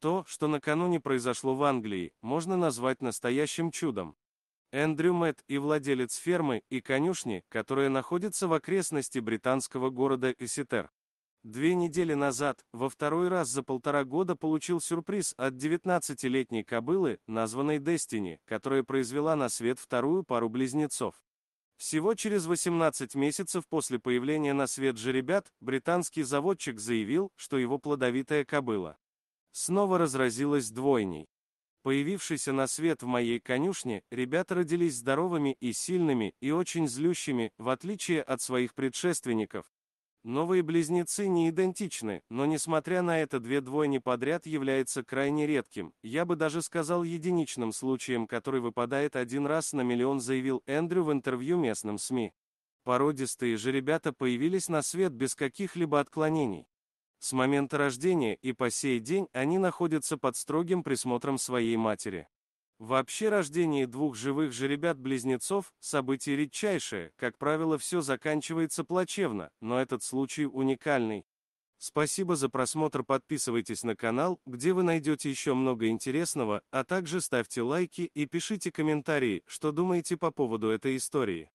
То, что накануне произошло в Англии, можно назвать настоящим чудом. Эндрю Мэтт и владелец фермы и конюшни, которая находится в окрестности британского города Эситер. Две недели назад, во второй раз за полтора года получил сюрприз от 19-летней кобылы, названной Дестини, которая произвела на свет вторую пару близнецов. Всего через 18 месяцев после появления на свет жеребят, британский заводчик заявил, что его плодовитая кобыла снова разразилась двойней. Появившийся на свет в моей конюшне, ребята родились здоровыми и сильными, и очень злющими, в отличие от своих предшественников, Новые близнецы не идентичны, но несмотря на это две двойни подряд является крайне редким, я бы даже сказал единичным случаем, который выпадает один раз на миллион, заявил Эндрю в интервью местным СМИ. Породистые же ребята появились на свет без каких-либо отклонений. С момента рождения и по сей день они находятся под строгим присмотром своей матери. Вообще рождение двух живых же ребят – событие редчайшее, как правило, все заканчивается плачевно, но этот случай уникальный. Спасибо за просмотр, подписывайтесь на канал, где вы найдете еще много интересного, а также ставьте лайки и пишите комментарии, что думаете по поводу этой истории.